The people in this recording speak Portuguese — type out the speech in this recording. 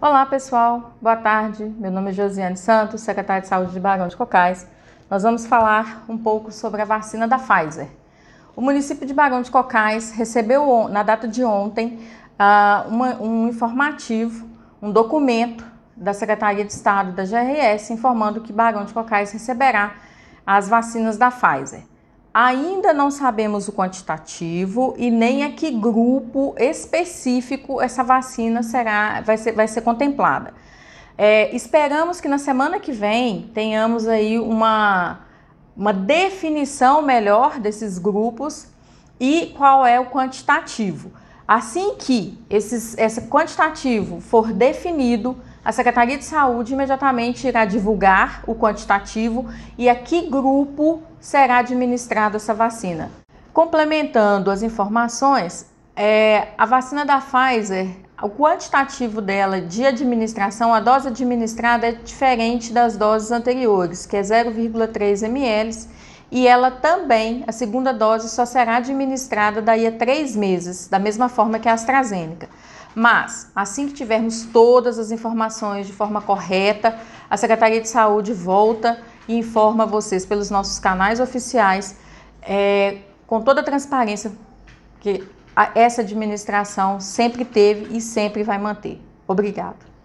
Olá pessoal, boa tarde. Meu nome é Josiane Santos, secretária de Saúde de Barão de Cocais. Nós vamos falar um pouco sobre a vacina da Pfizer. O município de Barão de Cocais recebeu, na data de ontem, uh, uma, um informativo, um documento da Secretaria de Estado da GRS informando que Barão de Cocais receberá as vacinas da Pfizer. Ainda não sabemos o quantitativo e nem a que grupo específico essa vacina será, vai, ser, vai ser contemplada. É, esperamos que na semana que vem tenhamos aí uma, uma definição melhor desses grupos e qual é o quantitativo. Assim que esses, esse quantitativo for definido, a Secretaria de Saúde imediatamente irá divulgar o quantitativo e a que grupo será administrada essa vacina. Complementando as informações, é, a vacina da Pfizer, o quantitativo dela de administração, a dose administrada é diferente das doses anteriores, que é 0,3 ml e ela também, a segunda dose, só será administrada daí a três meses, da mesma forma que a AstraZeneca. Mas, assim que tivermos todas as informações de forma correta, a Secretaria de Saúde volta e informa vocês pelos nossos canais oficiais, é, com toda a transparência que essa administração sempre teve e sempre vai manter. Obrigada.